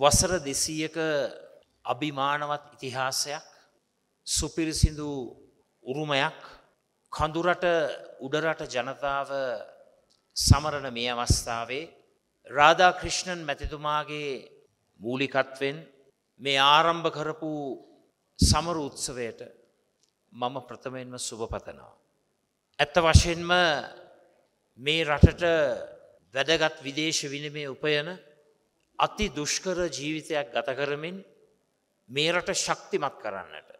වසර දෙසීයක අභිමානවත් ඉතිහාසයක් සුපිරිසිදු උරුමයක් කඳුරට උඩරට ජනතාව සමරණ මේ අවස්ථාවේ රාධා ක්‍රිෂ්ණන් මැතිතුමාගේ මූලිකත්වෙන් මේ ආරම්භ කරපු සමර උත්සවයට මම ප්‍රථමයෙන්ම සුභපතනවා. ඇත්ත වශයෙන්ම මේ රටට වැඩගත් විදේශ විනිමේ උපයන අති දුෂ්කර ජීවිතයක් ගත කරමින් මේ රට ශක්තිමත් කරන්නට.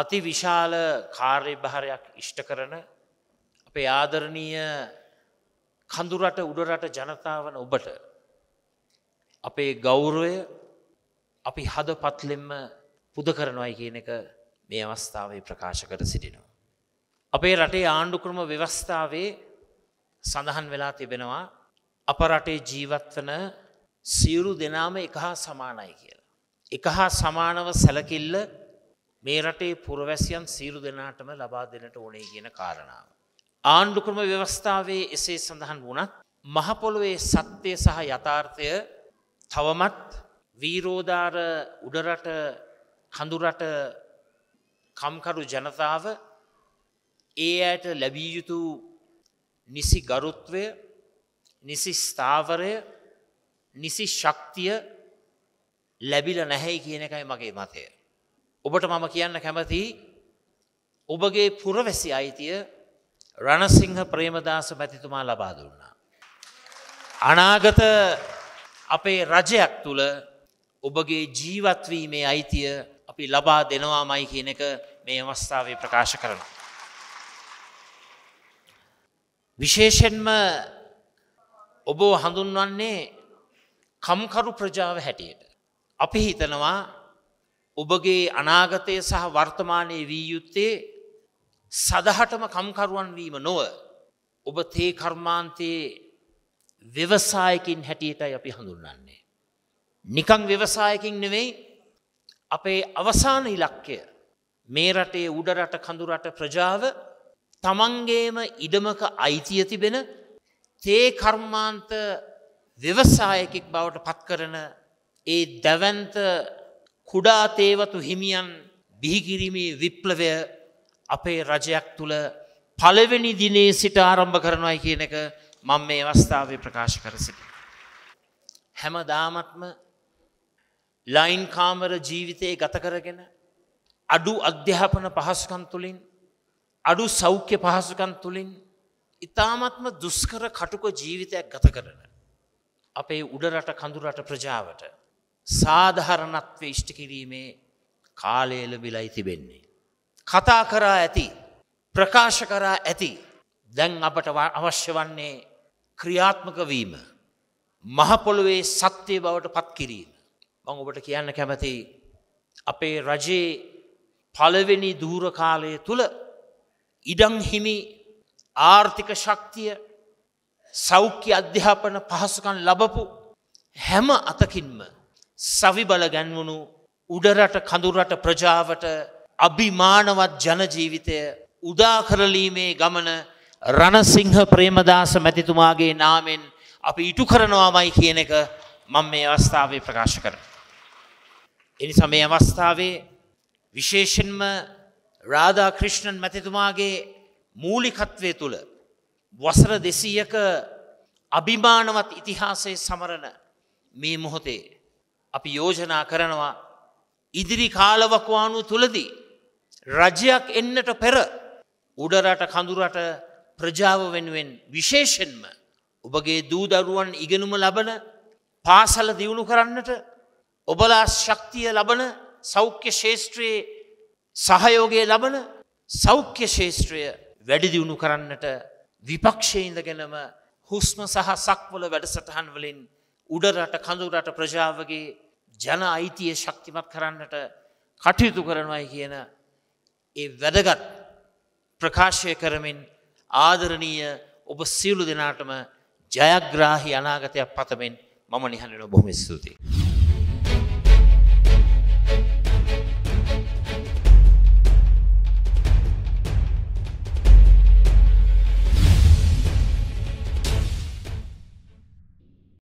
අති විශාල කාර්යභාරයක් ඉෂ්ට කරන අපේ ආදරණීය කඳුරට උඩරට ජනතාවන ඔබට අපේ ගෞරවය අපි හද පත්ලෙම්ම පුද කරනවයි කියන එක මේ අවස්ථාවේ ප්‍රකාශ කර සිටිනවා. අපේ රටේ ආණ්ඩුක්‍රම ව්‍යවස්ථාවේ සඳහන් වෙලා තිබෙනවා අප රටේ ජීවත්වන සියලු දෙනාම එක හා සමානයි කියලා. එක හා සමානව සැලකිල්ල මේ රටේ පුරවැසියන් සීරු දෙනාටම ලබා දෙනට ඕනේ කියන කාරණාව. ආණ්ඩුක්‍රම ව්‍යවස්ථාවේ එසේ සඳහන් වුණත් මහපොළොවේ සත්‍යය සහ යථාර්ථය තවමත් වීරෝධාර උඩරට කඳුරට කම්කරු ජනතාව ඒ ඇයට ලැබිය යුතු නිසි ගරුත්වය නිසි ස්ථාවරය නිසි ශක්තිය ලැබිල නැහැයි කියන එකයි මගේ මතය. ඔබට මම කියන්න කැමති ඔබගේ පුරවැසි අයිතිය රණසිංහ ප්‍රේමදාස පැතිතුමා ලබා දුන්නා. අනාගත අපේ රජයක් තුළ ඔබගේ ජීවත්වීමේ අයිතිය අපි ලබා දෙනවා මයි කියන එක මේ අවස්ථාවේ ප්‍රකාශ කරනවා. විශේෂෙන්ම ඔබ හඳුන්වන්නේ කම්කරු ප්‍රජාව හැටියට. අපි හිතනවා ඔබගේ අනාගතය සහ වර්තමානයේ වී යුත්තේ සදහටම කම්කරුවන් වීම නොව ඔබ තේ කර්මාන්තයේ ව්‍යවසායකින් හැටියටයි අපි හඳුන්වන්නේ. නිකං ව්‍යවසායකින් නෙවෙයි අපේ අවසාන ඉලක්කය මේ රටේ උඩරට කඳුරට ප්‍රජාව තමන්ගේම ඉඩමක අයිතිය තිබෙන තේ කර්මාන්ත ව්‍යවසායකෙක් බවට පත්කරන ඒ දැවන්ත කුඩා තේවතු හිමියන් බිහිකිරීමේ විප්ලවය අපේ රජයක් තුළ පළවෙනි දිනේ සිට ආරම්භ කරනවයි කියන එක මම මේ අවස්ථාවේ ප්‍රකාශ කර සිටි. හැම දාමත්ම ලයින් කාමර ජීවිතයේ ගත කරගෙන අඩු අධ්‍යාපන පහසුකන් තුළින් අඩු සෞඛ්‍ය පහසුකන් තුළින් ඉතාමත්ම දුස්කර කටුක ජීවිතයක් ගත කරන. අපේ උඩරට කඳුරට ප්‍රජාවට සාධහරණත්ව ඉෂ්ට කිරීමේ කාලේල විලයි තිබෙන්නේ. කතා කරා ඇති ප්‍රකාශ කරා ඇති දැන් අපට අවශ්‍ය වන්නේ ක්‍රියාත්මක වීම මහපොළුවේ සත්‍යය බවට පත් කිරීම. මං ඔබට කියන්න කැමති අපේ රජයේ පලවෙනි දූරකාලය තුළ ඉඩංහිමි ආර්ථික ශක්තිය සෞඛ්‍ය අධ්‍යාපන පහසුකන් ලබපු හැම අතකින්ම සවිබල ගැන්වුණු උඩරට කඳුරට ප්‍රජාවට අභිමානවත් ජනජීවිතය උදාකරලීමේ ගමන රණසිංහ ප්‍රේමදාස මැතිතුමාගේ නාමෙන් අපි ඉටු කරනවාමයි කියන එක මං මේ අවස්ථාවේ ප්‍රකාශ කර. එනිසා මේ අවස්ථාවේ විශේෂෙන්ම රාධා ක්‍රිෂ්ණන් මැතිතුමාගේ මූලිකත්වය තුළ වසර දෙසීයක අභිමානවත් ඉතිහාසය සමරණ මේ මොහොතේ අපි යෝජනා කරනවා ඉදිරි කාලවකවානු තුළදී රජයක් එන්නට පෙර උඩරට කඳුරට ප්‍රජාව වෙනුවෙන් විශේෂෙන්ම ඔබගේ දූදරුවන් ඉගෙනුම ලබන පාසල දියුණු කරන්නට ඔබලා ශක්තිය ලබන සෞඛ්‍ය ශේෂත්‍රයේ සහයෝගය ලබන සෞඛ්‍ය ශේෂත්‍රය වැඩිදියුණු කරන්නට විපක්ෂයඉඳගෙනම හුස්ම සහ සක්වල වැඩසටහන් වලින් උඩරට කඳුරට ප්‍රජාවගේ ජන අයිතිය ශක්තිමත් කරන්නට කටයුතු කරනවයි කියන ඒ වැදගත් ප්‍රකාශය කරමින් ආදරණීය ඔබ සියලු දෙනාටම ජයග්‍රාහි අනාගතයක් පතමෙන් මම නිහඬව බොහොම ස්තුතියි